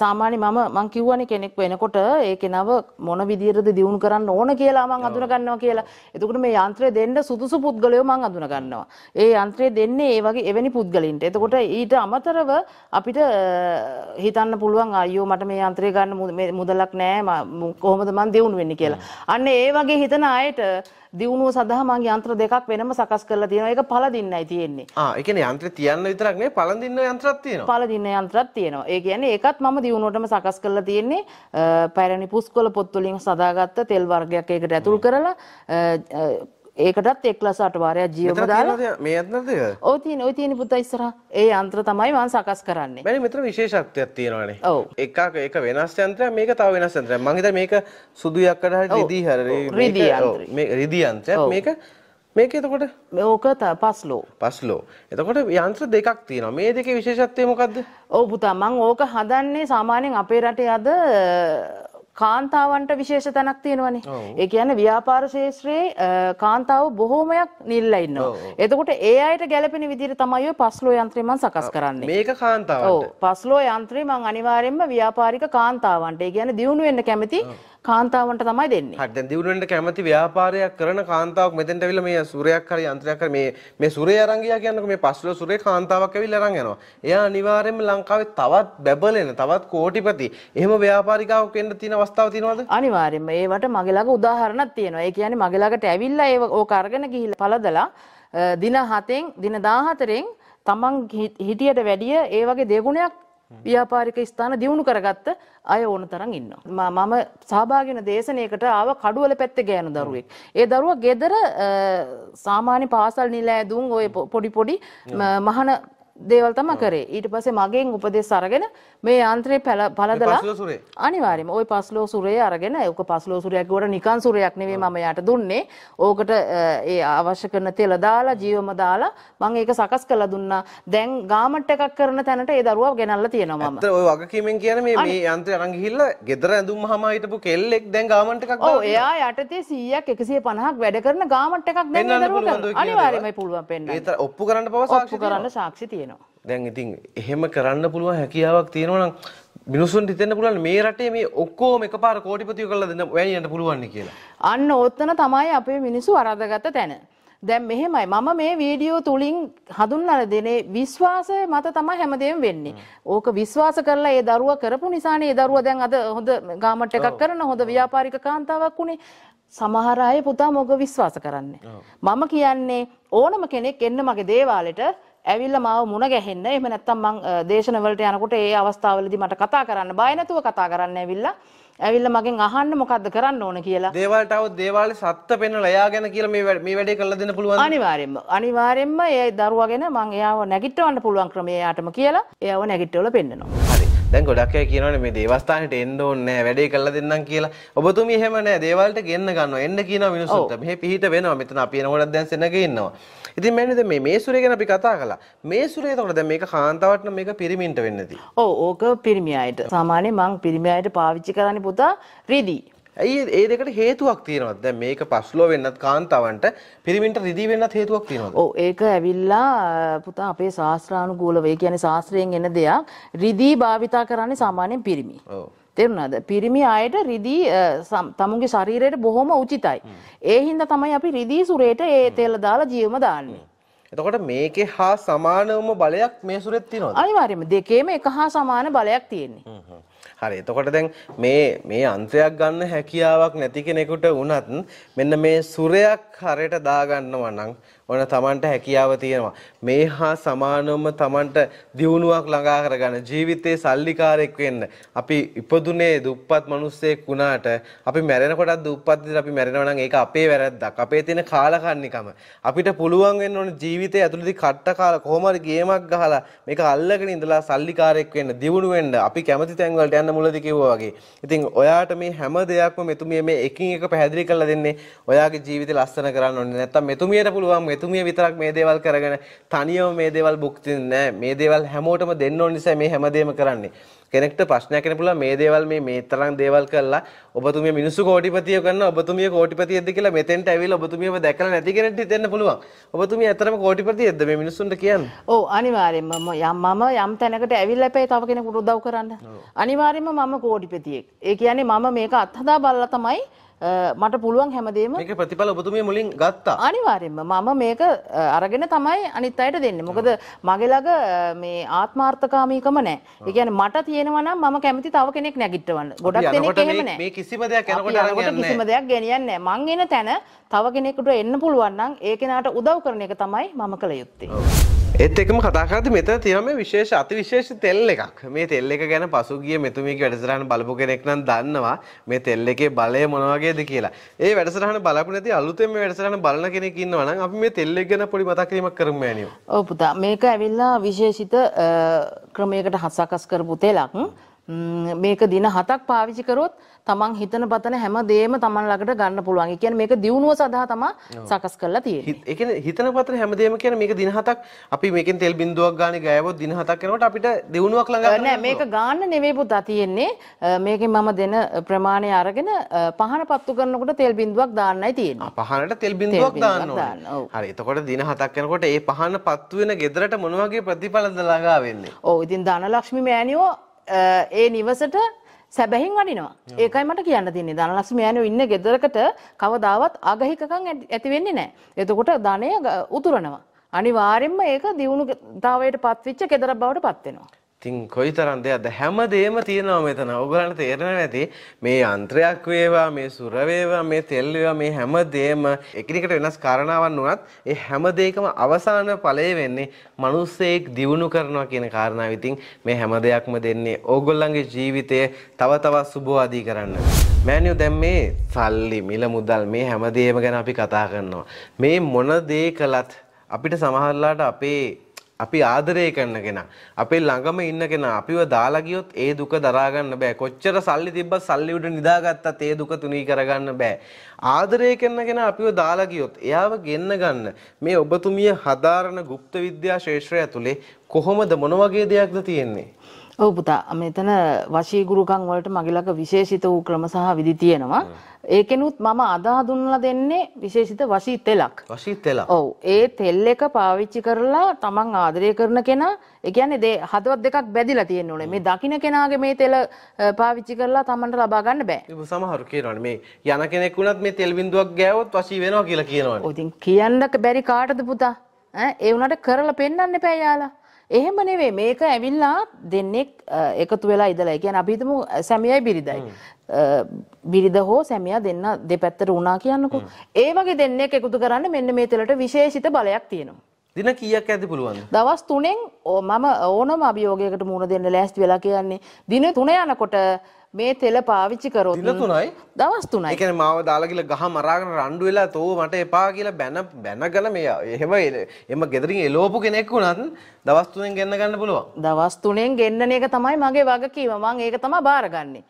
Speaker 1: සාමාන්‍ය මම මං කිව්වනේ කෙනෙක් වෙනකොට ඒ කෙනව මොන විදියටද දියුණු කරන්න ඕන කියලා මං අඳුන ගන්නවා කියලා. එතකොට මේ යන්ත්‍රය දෙන්න සුදුසු පුද්ගලයෝ මං අඳුන ගන්නවා. ඒ යන්ත්‍රය දෙන්නේ ඒ වගේ එවැනි පුද්ගලින්ට. එතකොට ඊට අමතරව අපිට හිතන්න පුළුවන් අයියෝ මට මේ යන්ත්‍රය ගන්න මුදලක් නෑ කොහොමද මං දියුණු වෙන්නේ කියලා. අන්න ඒ වගේ හිතන අයට දියුණුව සඳහා මං යන්ත්‍ර දෙකක් වෙනම සකස් කරලා තියෙනවා. ඒක පළදින්නයි තියෙන්නේ.
Speaker 2: ආ, ඒ කියන්නේ යන්ත්‍රය තියන්න විතරක් නෙවෙයි පළදින්න යන්ත්‍රයක් තියෙනවා.
Speaker 1: පළදින්න යන්ත්‍රයක් තියෙනවා. ඒ කියන්නේ ඒකත් මම දියුණුවටම සකස් කරලා තියෙන්නේ. පැරණි පුස්කොළ පොත් වලින් සදාගත්ත තෙල් වර්ගයක් ඒකට ඇතුල් කරලා ඒකටත් එක්ලස අට වාරයක් ජීවම දාලා
Speaker 2: මේ ඇත්නද
Speaker 1: ඔව් තියෙන ඔය තියෙන පුතා ඉස්සරහ ඒ යන්ත්‍ර තමයි මම සකස් කරන්නේ බැරි
Speaker 2: මෙතන විශේෂත්වයක් තියෙනවානේ ඔව් එකක් ඒක වෙනස් යන්ත්‍රයක් මේක තව වෙනස් යන්ත්‍රයක් මම හිතා මේක සුදු යක්කට හරි රිදී හරි රිදී යන්ත්‍රය මේ රිදී යන්ත්‍රයක් මේක මේක එතකොට
Speaker 1: ඕක පස්ලෝ පස්ලෝ එතකොට යන්ත්‍ර දෙකක් තියෙනවා මේ දෙකේ විශේෂත්වය මොකද්ද ඔව් පුතා මම ඕක හදන්නේ සාමාන්‍යයෙන් අපේ රටේ අද කාන්තාවන්ට විශේෂ තැනක් තියෙනවනේ. ඒ කියන්නේ ව්‍යාපාර ශේෂ්ත්‍රයේ කාන්තාව බොහෝමයක් නිල්ලා ඉන්නවා. එතකොට ඒ අයට ගැළපෙන විදිහට තමයි ඔය පස්ලෝ යන්ත්‍රය මම සකස් කරන්නේ.
Speaker 2: මේක කාන්තාවන්ට. ඔව්
Speaker 1: පස්ලෝ යන්ත්‍රය මම අනිවාර්යයෙන්ම ව්‍යාපාරික කාන්තාවන්ට. ඒ කියන්නේ දියුණු වෙන්න කැමති කාන්තාවන්ට තමයි දෙන්නේ.
Speaker 2: හරි දැන් දියුණු වෙන්න කැමති ව්‍යාපාරයක් කරන කාන්තාවක් මෙතෙන්ට ඇවිල්ලා මේ සූර්යයක් හරි යන්ත්‍රයක් හරි මේ මේ සූර්යය අරන් ගියා කියන්නකෝ මේ පස්වල සූර්ය කාන්තාවක් ඇවිල්ලා අරන් යනවා. එයා අනිවාර්යයෙන්ම ලංකාවේ තවත් බැබලෙන තවත් කෝටිපති එහෙම ව්‍යාපාරිකාවක් වෙන්න තියෙන අවස්ථාව තියෙනවද?
Speaker 1: අනිවාර්යයෙන්ම ඒවට මගේ ළඟ උදාහරණක් තියෙනවා. ඒ කියන්නේ මගේ ළඟට ඇවිල්ලා ඒක ඕක අරගෙන ගිහිල්ලා පළදලා දින 7න් දින 14න් තමන් හිටියට වැඩිය ඒ වගේ දෙගුණයක් ව්‍යාපාරික ස්ථාන දියුණු කරගත්ත අය ඕන තරම් ඉන්නවා. මම සහභාගින දේශනයකට ආව කඩුවල පැත්තේ ගෑනු දරුවෙක්. ඒ දරුවා ගෙදර සාමාන්‍ය පාසල් නිලෑදුම් ওই පොඩි පොඩි මහන දේවල් තම කරේ ඊට පස්සේ මගෙන් උපදෙස් අරගෙන මේ යන්ත්‍රය පළදලා අනිවාර්යයෙන්ම ওই පස්ලෝ සුරේ අරගෙන ඒක පස්ලෝ සුරයක් ගොඩ නිකන් සුරයක් නෙවෙයි මම යාට දුන්නේ ඕකට ඒ අවශ්‍ය කරන තෙල දාලා ජීවම දාලා මම ඒක සකස් කරලා දුන්නා දැන් ගාමන්ට් එකක් කරන තැනට ඒ දරුවා ගෙනල්ලා තියෙනවා මම
Speaker 2: ඔය වගකීමෙන් කියන්නේ මේ මේ යන්ත්‍රය අරන් ගිහිල්ලා ගෙදර ඇඳුම්මහම හිටපු කෙල්ලෙක් දැන් ගාමන්ට් එකක් ඔව් එයා
Speaker 1: යටතේ 100ක් 150ක් වැඩ කරන ගාමන්ට් එකක් දැන් දරුවා අනිවාර්යයෙන්ම පුළුවන් පෙන්වන්න ඔප්පු කරන්න පවා සාක්ෂි තියෙනවා තියෙනවා.
Speaker 2: දැන් ඉතින් එහෙම කරන්න පුළුවන් හැකියාවක් තියෙනවා නම් මිනිසුන්ට හිතෙන්න පුළුවන් මේ රටේ මේ ඔක්කොම එකපාර කෝටිපතියෝ කරලා දෙන්න වැයන්ට පුළුවන් කියලා.
Speaker 1: අන්න ඕතන තමයි අපේ මිනිස්සු වරදගත තැන. දැන් මෙහෙමයි මම මේ වීඩියෝ තුලින් හඳුන්වන දෙනේ විශ්වාසය මත තමයි හැමදේම වෙන්නේ. ඕක විශ්වාස කරලා ඒ දරුවා කරපු නිසානේ ඒ දරුවා දැන් අද හොඳ ගාමට් එකක් කරන හොඳ ව්‍යාපාරික කාන්තාවක් උනේ. සමහර අය පුතා මොක විශ්වාස කරන්නේ. මම කියන්නේ ඕනම කෙනෙක් එන්න මගේ දේවාලෙට ඇවිල්ලා මාව මුණ ගැහෙන්න එහෙම නැත්නම් මං දේශනවලට යනකොට ඒ අවස්ථාවවලදී මට කතා කරන්න බය නැතුව කතා කරන්න ඇවිල්ලා ඇවිල්ලා මගෙන් අහන්න මොකද්ද කරන්න ඕන කියලා.
Speaker 2: දේවාලට આવොත් දේවාලේ සත්ත පෙන්වලා එයා ගැන කියලා මේ මේ වැඩේ කරලා දෙන්න පුළුවන්.
Speaker 1: අනිවාර්යෙන්ම. අනිවාර්යෙන්ම ඒ දරුවා ගැන මං එයාව නැගිටවන්න පුළුවන් ක්‍රමය එයාටම කියලා එයාව නැගිටවලා පෙන්නනවා.
Speaker 2: හරි. දැන් ගොඩක් අය කියනවනේ මේ දේවස්ථානෙට එන්න ඕනේ නෑ වැඩේ කරලා දෙන්නම් කියලා. ඔබතුමී එහෙම නෑ දේවාලට ගෙන්න ගන්නවා. එන්න කියනවා මිනිස්සුන්ට. මෙහෙ පිහිට වෙනවා. මෙතන අපි එනකොටත් දැන් සෙනග ඉන්නවා. ඉතින් මෑණිද මේ මේසුරේ ගැන අපි කතා කළා. මේසුරේ එතකොට දැන් මේක කාන්තාවට නම් මේක පිරිමින්ට වෙන්නේදී.
Speaker 1: ඔව් ඕක පිරිමි අයට. සාමාන්‍යයෙන් මං පිරිමි අයට පාවිච්චි කරන්නේ පුතා රිදී. ඇයි
Speaker 2: ඒ දෙකට හේතුවක් තියෙනවද? දැන් මේක පස්ලෝ වෙන්නත් කාන්තාවන්ට පිරිමින්ට රිදී වෙන්නත් හේතුවක් තියෙනවද?
Speaker 1: ඔව් ඒක ඇවිල්ලා පුතා අපේ ශාස්ත්‍රානුකූලව ඒ කියන්නේ ශාස්ත්‍රයෙන් එන දෙයක්. රිදී භාවිතා කරන්නේ සාමාන්‍යයෙන් පිරිමි. ඔව්. තෙරුණාද පිරිමි අයට රිදී තමුන්ගේ ශරීරයට බොහොම උචිතයි. ඒ හින්දා තමයි අපි රිදී සුරේට ඒ තෙල් දාලා ජීවම දාන්නේ.
Speaker 2: එතකොට මේකේ හා සමානවම බලයක් මේ සුරෙත් තියෙනවද?
Speaker 1: අනිවාර්යයෙන්ම දෙකේම එක හා සමාන බලයක් තියෙන්නේ.
Speaker 2: හරි. එතකොට දැන් මේ මේ අන්තයක් ගන්න හැකියාවක් නැති කෙනෙකුට වුණත් මෙන්න මේ සුරයක් හරයට දා ගන්නවා නම් ඔන්න තමන්ට හැකියාව තියෙනවා. මේ හා සමානවම තමන්ට දියුණුවක් ළඟා කරගන්න ජීවිතේ සල්ලිකාරයෙක් වෙන්න. අපි ඉපදුනේ දුප්පත් මිනිස්සෙක් වුණාට අපි මැරෙනකොටත් දුප්පත් විදිහට අපි මැරෙනවා නම් ඒක අපේ වැරද්දක්. අපේ තියෙන කාලකන්නිකම. අපිට පුළුවන් වෙන්න ඕන ජීවිතේ ඇතුළතදී කට්ට කාලා කොහොම හරි ගේමක් ගහලා මේක අල්ලගෙන ඉඳලා සල්ලිකාරයෙක් වෙන්න, දියුණු වෙන්න අපි කැමති තැන් වලට යන්න මුලදී කිව්වා වගේ. ඉතින් ඔයාට මේ හැම දෙයක්ම මෙතුමිය මේ එකින් එක පැහැදිලි කරලා දෙන්නේ. ඔයාගේ ජීවිතේ ලස්සන කරන්න ඕනේ. නැත්තම් මෙතුමියට පුළුවන් එතුමිය විතරක් මේ දේවල් කරගෙන තනියම මේ දේවල් භුක්ති නෑ මේ දේවල් හැමෝටම දෙන්න ඕන නිසා මේ හැමදේම කරන්නේ කෙනෙක්ට ප්‍රශ්නයක් වෙන්න පුළුවන් මේ දේවල් මේ මේ තරම් දේවල් කළා ඔබතුමිය මිනිස්සු කෝටිපතිය කරනවා ඔබතුමිය කෝටිපතියෙක්ද කියලා මෙතෙන්ට ඇවිල්ලා ඔබතුමියව දැකලා නැති කෙනෙක්ට හිතෙන්න පුළුවන් ඔබතුමිය ඇත්තටම කෝටිපතියෙක්ද මේ මිනිස්සුන්ට කියන්නේ
Speaker 1: ඔව් අනිවාර්යෙන්ම මම යම් යම් තැනකට ඇවිල්ලා එපේ තව කෙනෙකුට උදව් කරන්න අනිවාර්යෙන්ම මම කෝටිපතියෙක් ඒ කියන්නේ මම මේක අත්හදා බලලා තමයි මට පුළුවන් හැමදේම ඒක
Speaker 2: ප්‍රතිඵල ඔබතුමිය මුලින් ගත්තා.
Speaker 1: අනිවාර්යයෙන්ම මම මේක අරගෙන තමයි අනිත් අයට දෙන්නේ. මොකද මගේ ළඟ මේ ආත්මార్థකාමීකම නැහැ. ඒ කියන්නේ මට තියෙනවා නම් මම කැමති තව කෙනෙක් නැගිටවන්න. ගොඩක් දෙනෙක් එහෙම නැහැ. මේ
Speaker 2: කිසිම දෙයක් යනකොට අරගෙන යන්නේ නැහැ. කිසිම
Speaker 1: දෙයක් ගෙනියන්නේ නැහැ. මං එන තැන තව කෙනෙකුට එන්න පුළුවන් නම් ඒ කෙනාට උදව් කරන එක තමයි මම කළ යුත්තේ.
Speaker 2: ඒත් එකම කතාකරද මෙතන තියෙන මේ විශේෂ අතිවිශේෂ තෙල් එකක්. මේ තෙල් එක ගැන පසුගිය මෙතුමීගේ වැඩසටහන බලපු කෙනෙක් නම් දන්නවා මේ තෙල් එකේ බලය මොන වගේද කියලා. ඒ වැඩසටහන බලපු නැති අලුතෙන් මේ වැඩසටහන බලන කෙනෙක් ඉන්නවා නම් අපි මේ තෙල් එක ගැන පොඩි මතක් කිරීමක් කරමු මෑණියෝ.
Speaker 1: ඔව් පුතා මේක ඇවිල්ලා විශේෂිත ක්‍රමයකට හසකස් කරපු තෙලක්. මේක දින 7ක් පාවිච්චි කරොත් තමන් හිතන පතන හැම දෙයක්ම තමන් ළඟට ගන්න පුළුවන්. ඒ කියන්නේ මේක දියුණුව සඳහා තමයි සකස් කරලා තියෙන්නේ.
Speaker 2: ඒ කියන්නේ හිතන පතන හැම දෙයක්ම කියන්නේ මේක දින 7ක් අපි මේකෙන් තෙල් බින්දුවක් ගානේ ගෑවොත් දින 7ක් කරනකොට අපිට දියුණුවක් ළඟා කරන්න නෑ මේක
Speaker 1: ගන්න නෙවෙයි පුතා තියෙන්නේ. මේකෙන් මම දෙන ප්‍රමාණය අරගෙන පහන පත්තු කරනකොට තෙල් බින්දුවක් දාන්නයි තියෙන්නේ.
Speaker 2: පහනට තෙල් බින්දුවක් දාන්න ඕනේ. හරි. එතකොට දින 7ක් කරනකොට ඒ පහන පත්තු වෙන ගෙදරට මොන වගේ ප්‍රතිඵලද ළඟා වෙන්නේ?
Speaker 1: ඔව් ඉතින් ධනලක්ෂ්මි මෑණියෝ ඒ නිවසට සැබැහින් වඩිනවා. ඒකයි මට කියන්න තින්නේ. ධනලක්ෂ්මී යන ඉන්න ගෙදරකට කවදාවත් අගහිකකම් ඇති වෙන්නේ නැහැ. එතකොට ධනය උතුරනවා. අනිවාර්යයෙන්ම ඒක දියුණුතාවයට පත්විච්ච ගෙදර බවට පත් වෙනවා.
Speaker 2: ඉතින් කොයිතරම් දෙයක්ද හැමදේම තියෙනවා මෙතන. ඔයගලන්ට තේරෙන්නේ නැති මේ යන්ත්‍රයක් වේවා, මේ සුර වේවා, මේ තෙල් වේවා මේ හැමදේම එකිනෙකට වෙනස් කාරණාවන් වුණත් ඒ හැම දෙයකම අවසාන ඵලය වෙන්නේ මිනිස්සෙක් දියුණු කරනවා කියන කාරණාව. ඉතින් මේ හැම දෙයක්ම දෙන්නේ ඕගොල්ලන්ගේ ජීවිතය තව තවත් සුබවාදී කරන්න. මෑනියෝ දැන් මේ සල්ලි, මිල මුදල් මේ හැමදේම ගැන අපි කතා කරනවා. මේ මොන දේ කළත් අපිට සමහරලාට අපේ අපි ආදරය කරන කෙනා අපේ ළඟම ඉන්න කෙනා අපිව දාලා ගියොත් ඒ දුක දරා ගන්න බෑ කොච්චර සල්ලි තිබ්බත් සල්ලි උඩ නිදාගත්තත් ඒ දුක තුනී කරගන්න බෑ ආදරය කරන කෙනා අපිව දාලා ගියොත් එයාව ගෙන්න ගන්න මේ ඔබතුමිය හදාරන গুপ্ত විද්‍යා ශාස්ත්‍රය ඇතුලේ කොහොමද මොන වගේ දෙයක්ද තියෙන්නේ
Speaker 1: ඔව් පුතා මෙතන වශී ගුරුකම් වලට මගේ ළඟ විශේෂිත වූ ක්‍රම සහ විදි තියෙනවා ඒකෙනුත් මම අදා දුන්නලා දෙන්නේ විශේෂිත වශී තෙලක්. වශී තෙලක්. ඔව්. ඒ තෙල් එක පාවිච්චි කරලා Taman ආදරය කරන කෙනා, ඒ කියන්නේ දේ හදවත් දෙකක් බැදිලා තියෙන්න ඕනේ. මේ දකින්න කෙනාගේ මේ තෙල පාවිච්චි කරලා Tamanට ලබා ගන්න බෑ.
Speaker 2: ඉතින් සමහරු කියනවානේ මේ යන කෙනෙක් වුණත් මේ තෙල් බින්දුවක් ගෑවොත් වශී වෙනවා කියලා කියනවානේ. ඔව් ඉතින්
Speaker 1: කියන්න බැරි කාටද පුතා? ඈ ඒ උනාට කරලා පෙන්වන්න එපා යාලා. එහෙම නෙවේ මේක ඇවිල්ලා දෙන්නෙක් එකතු වෙලා ඉදලා කියන අපිතම සැමියයි බිරිදයි. බිරිද හෝ සැමියා දෙන්න දෙපැත්තට වුණා කියන්නකෝ. ඒ වගේ දෙන්නෙක් එකතු කරන්න මෙන්න මේ තෙලට විශේෂිත බලයක් තියෙනවා.
Speaker 2: දින කීයක් ඇති පුළුවන්?
Speaker 1: දවස් 3න් මම ඕනම අභියෝගයකට මුහුණ දෙන්න ලෑස්ති වෙලා කියන්නේ දින 3 යනකොට මේ තෙල පාවිච්චි කරොත් දින තුනයි දවස් තුනයි. ඒ
Speaker 2: කියන්නේ මාව දාලා ගිල ගහ මරාගෙන රණ්ඩු වෙලා තෝ මට එපා කියලා බැන බැනගල මේ එහෙම එම ගෙදරින් එලෝපු කෙනෙක් වුණත් දවස් තුනෙන් ගෙන්න ගන්න පුළුවන්.
Speaker 1: දවස් තුනෙන් ගෙන්නන එක තමයි මගේ වගකීම. මම ඒක තමයි බාරගන්නේ.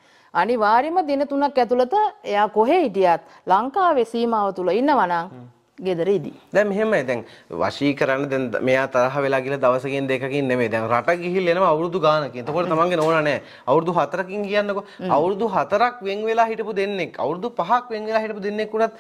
Speaker 1: අනිවාර්යයෙන්ම දින තුනක් ඇතුළත එයා කොහේ හිටියත් ලංකාවේ සීමාව තුල ඉන්නවනම් ගෙදරේදී.
Speaker 2: දැන් මෙහෙමයි දැන් වශී කරන්න දැන් මෙයා තරහ වෙලා ගිහලා දවසකින් දෙකකින් නෙමෙයි. දැන් රට ගිහිල් එනවා අවුරුදු ගානකින්. එතකොට තමන්ගේ නෝනා නෑ. අවුරුදු 4කින් කියන්නකෝ. අවුරුදු 4ක් වෙන් වෙලා හිටපු දෙන්නෙක්. අවුරුදු 5ක් වෙන් වෙලා හිටපු දෙන්නෙක් උනත්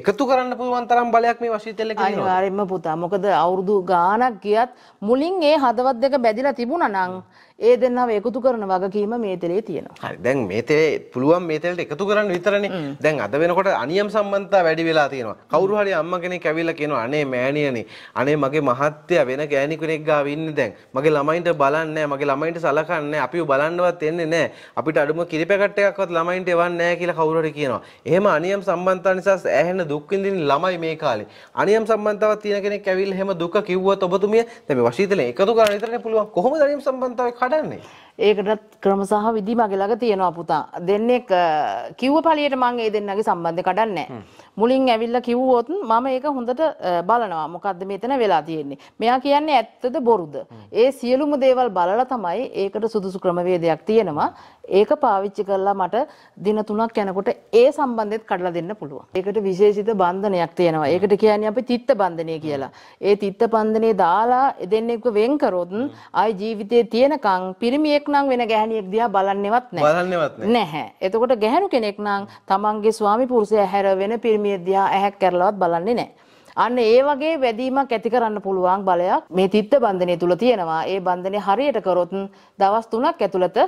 Speaker 2: එකතු කරන්න පුළුවන් තරම් බලයක් මේ වශී තෙල්ලේ කියනවා. අනිවාර්යෙන්ම
Speaker 1: පුතා. මොකද අවුරුදු ගානක් ගියත් මුලින් ඒ හදවත් දෙක බැඳිලා තිබුණා නම් ඒ දෙන්නව එකතු කරන වගකීම මේ තෙලේ තියෙනවා. හරි.
Speaker 2: දැන් මේ තෙලේ පුළුවන් මේ තෙලට එකතු කරන්න විතරනේ. දැන් අද වෙනකොට අනියම් සම්බන්ධතා වැඩි වෙලා තියෙනවා. කවුරු හරි අම්මා කෙනෙක් ඇවිල්ලා කියනවා අනේ මෑණියනේ අනේ මගේ මහත්තයා වෙන ගෑණි කෙනෙක් ගාව ඉන්නේ දැන්. මගේ ළමයින්ට බලන්නේ මගේ ළමයින්ට සලකන්නේ අපිව බලන්නවත් එන්නේ නැහැ. අපිට අඩුම කිරි පැකට් එකක්වත් ළමයින්ට එවන්නේ නැහැ කියලා කවුරු හරි කියනවා. එහෙම අනියම් සම්බන්ධතා නිසා ඇහෙන දුක් විඳින ළමයි මේ කාලේ. අනියම් සම්බන්ධතාවක් තියෙන කෙනෙක් ඇවිල්ලා එහෙම දුක කිව්වොත් ඔබතුමිය දැන් මේ වශීතලෙන් එකතු කරන්න විතරනේ පුළුවන්. කොහොමද අනියම් සම්බන්ධතාවක් 当然没。
Speaker 1: ඒකටත් ක්‍රම සහ විදි මගේ ළඟ තියෙනවා පුතා. දෙන්නෙක් කිව්ව පළියට මම ඒ දෙන්නගේ සම්බන්ධය කඩන්නේ මුලින් ඇවිල්ලා කිව්වොත් මම ඒක හොඳට බලනවා. මොකද්ද මෙතන වෙලා තියෙන්නේ. මෙයා කියන්නේ ඇත්තද බොරුද? ඒ සියලුම දේවල් බලලා තමයි ඒකට සුදුසු ක්‍රමවේදයක් තියෙනවා. ඒක පාවිච්චි කරලා මට දින 3ක් යනකොට ඒ සම්බන්ධෙත් කඩලා දෙන්න පුළුවන්. ඒකට විශේෂිත බන්ධනයක් තියෙනවා. ඒකට කියන්නේ අපි තිත්ත බන්ධනය කියලා. ඒ තිත්ත බන්ධනේ දාලා දෙන්නෙක්ව වෙන් කරොත් ආයි ජීවිතේ තියෙනකන් පිරිමියෙක් කෙනෙක් නම් වෙන ගැහණියෙක් දිහා බලන්නේවත් නැහැ. බලන්නේවත් නැහැ. එතකොට ගැහණු කෙනෙක් නම් තමන්ගේ ස්වාමි පුරුෂයා හැර වෙන පිරිමියෙක් දිහා ඇහැක් කරලවත් බලන්නේ නැහැ. අන්න ඒ වගේ වැදීමක් ඇති කරන්න පුළුවන් බලයක් මේ තිත්ත බන්ධනය තුල තියෙනවා. ඒ බන්ධනය හරියට කරොත් දවස් 3ක් ඇතුළත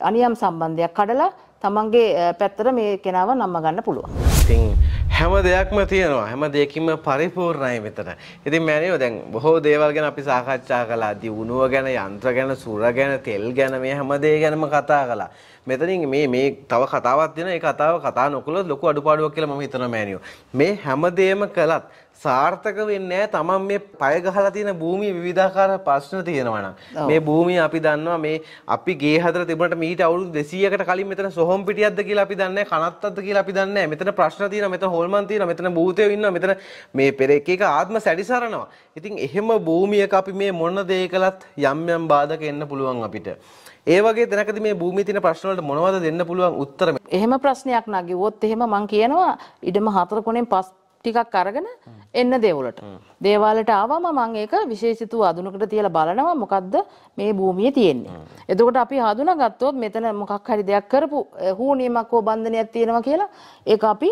Speaker 1: අනියම් සම්බන්ධයක් කඩලා තමන්ගේ පැත්තට මේ කෙනාව නම්ම ගන්න පුළුවන්.
Speaker 2: ඉතින් හැම දෙයක්ම තියෙනවා හැම දෙයකින්ම පරිපූර්ණයි මෙතන. ඉතින් මෑණියෝ දැන් බොහෝ දේවල් ගැන අපි සාකච්ඡා කළා. දියුණුව ගැන, යන්ත්‍ර ගැන, සුර ගැන, තෙල් ගැන මේ හැම දේ ගැනම කතා කළා. මෙතනින් මේ මේ තව කතාවක් දෙන ඒ කතාව කතා නොකළොත් ලොකු අඩුපාඩුවක් කියලා මම හිතනවා මෑනියෝ. මේ හැමදේම කළත් සාර්ථක වෙන්නේ නැහැ තමන් මේ පය ගහලා තියෙන භූමි විවිධාකාර ප්‍රශ්න තියෙනවා නම් මේ භූමිය අපි දන්නවා මේ අපි ගේ හදලා තිබුණාට මීට අවුරුදු 200කට කලින් මෙතන සොහොන් පිටියක්ද කියලා අපි දන්නේ කනත්තක්ද කියලා අපි දන්නේ මෙතන ප්‍රශ්න තියෙනවා මෙතන හොල්මන් තියෙනවා මෙතන භූතයෝ ඉන්නවා මෙතන මේ පෙර එක එක ආත්ම සැරිසරනවා ඉතින් එහෙම භූමියක අපි මේ මොන දේ කළත් යම් යම් බාධක එන්න පුළුවන් අපිට ඒ වගේ දැනකදී මේ භූමියේ තියෙන ප්‍රශ්න වලට මොනවද දෙන්න පුළුවන් උත්තර?
Speaker 1: එහෙම ප්‍රශ්නයක් නැගිවොත් එහෙම මං කියනවා ඉඩම හතර කොනෙන් පස් ටිකක් අරගෙන එන්න දේවලට. දේවාලට ආවම මම ඒක විශේෂිතව අඳුනකට තියලා බලනවා මොකද්ද මේ භූමියේ තියෙන්නේ. එතකොට අපි හඳුනාගත්තොත් මෙතන මොකක් හරි දෙයක් කරපු හුණීමක් හෝ බන්ධනයක් තියෙනවා කියලා ඒක අපි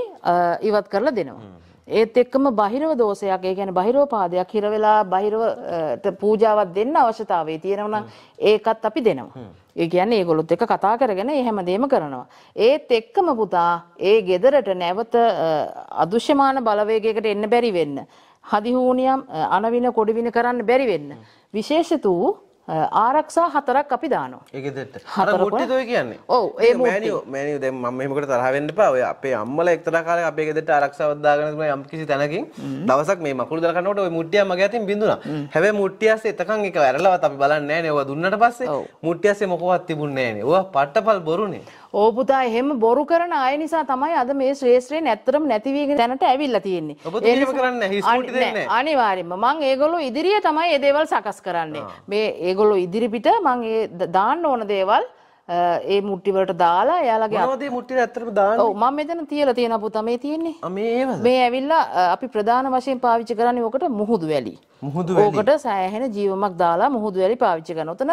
Speaker 1: ඉවත් කරලා දෙනවා. ඒත් එක්කම බහිරව දෝෂයක් ඒ කියන්නේ බහිරව පාදයක් හිර වෙලා බහිරවට පූජාවක් දෙන්න අවශ්‍යතාවය තියෙනවා නම් ඒකත් අපි දෙනවා. ඒ කියන්නේ ඒගොල්ලොත් එක කතා කරගෙන ඒ හැමදේම කරනවා. ඒත් එක්කම පුතා ඒ ගෙදරට නැවත අදුශ්‍යමාන බලවේගයකට එන්න බැරි වෙන්න. හදිහූනියම් අනවින කොඩවින කරන්න බැරි වෙන්න. විශේෂිත වූ ආරක්ෂා හතරක් අපි දානවා
Speaker 2: හරට කියන්නේ ඕ ඒ මැනි ද මමකට තරහවෙන්ට පව අපේ අම්මල එක්තර කාල අපේ ෙට ආරක්ෂවදදාගන යම් කිසි තැනකින් දවසක් මේ මකුල දරනට මුට්ටිය මගේ ඇතින් බිඳුන හැබ මුට්ටියස එතකන් එක ඇරලව අපි බලන්න නෑනව දුන්නට පස්සේ මුට්ටියසේ මොකවත් තිබුන්නේ නෑ ඕ පට්ටපල් බොරුණේ
Speaker 1: ඕපුතා එහෙම බොරු කරන අය නිසා තමයි අද මේ ශ්‍රේෂ්ත්‍රයෙන් ඇත්තටම නැති වීගෙන දැනට ඇවිල්ලා තියෙන්නේ. අනිවාර්යයෙන්ම මම ඒගොල්ලෝ ඉදිරියේ තමයි මේ දේවල් සකස් කරන්නේ. මේ ඒගොල්ලෝ ඉදිරිපිට මම ඒ දාන්න ඕන දේවල් ඒ මුට්ටිවලට දාලා එයාලගේ මොනවද මේ මුට්ටිය ඇත්තටම දාන්නේ? ඔව් මම මෙතන තියලා තියෙන පුතා මේ තියෙන්නේ. මේ ඇවිල්ලා අපි ප්‍රධාන වශයෙන් පාවිච්චි කරන්නේ ඔකට මුහුදු වැලි.
Speaker 2: මුහුදු වැලි. ඔකට
Speaker 1: සෑහෙන ජීවමක් දාලා මුහුදු වැලි පාවිච්චි කරනවා. උතන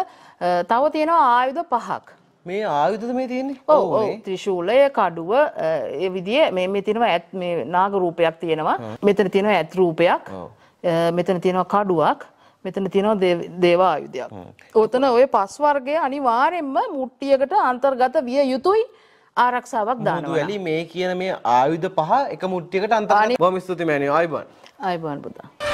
Speaker 1: තව තියෙනවා ආයුධ පහක්. මේ ආයුධද මේ තියෙන්නේ? ඔව් ඔව් ත්‍රිශූලය කඩුව ඒ විදිහේ මේ මේ තියෙනවා ඇත් මේ නාග රූපයක් තියෙනවා. මෙතන තියෙනවා ඇත් රූපයක්. මෙතන තියෙනවා කඩුවක්. මෙතන තියෙනවා දේව ආයුධයක්. ඔතන ওই පස් වර්ගයේ අනිවාර්යෙන්ම මුට්ටියකට අන්තර්ගත විය යුතුයි. ආරක්ෂාවක් දානවා. මුදු ඇලි
Speaker 2: මේ කියන මේ ආයුධ පහ එක මුට්ටියකට අන්තර්ගත. බොහොම ස්තුතියි මෑණියෝ. ආයිබන්. ආයිබන් පුතා.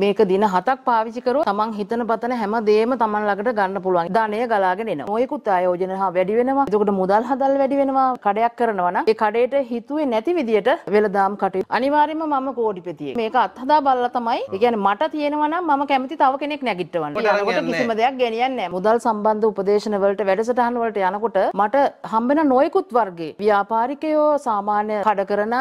Speaker 1: මේක දින හතක් පාවිච්චි කරුවොත් තමන් හිතන පතන හැම දෙයක්ම තමන් ළඟට ගන්න පුළුවන්. ධානය ගලාගෙන එනවා. මොයිකුත් ආයෝජන හා වැඩි වෙනවා. එතකොට මුදල් හදල් වැඩි වෙනවා. කඩයක් කරනවා නම් ඒ කඩේට හිතුවේ නැති විදියට වෙලදාම් කටයුතු. අනිවාර්යයෙන්ම මම කෝටිපතියෙක්. මේක අත්හදා බලලා තමයි. ඒ කියන්නේ මට තියෙනවා නම් මම කැමති තව කෙනෙක් නැගිටවන්න. ඒකට කිසිම දෙයක් ගෙනියන්නේ නැහැ. මුදල් සම්බන්ධ උපදේශන වලට වැඩසටහන් වලට යනකොට මට හම්බෙන නොයෙකුත් වර්ගයේ ව්‍යාපාරිකයෝ සාමාන්‍ය කඩ කරන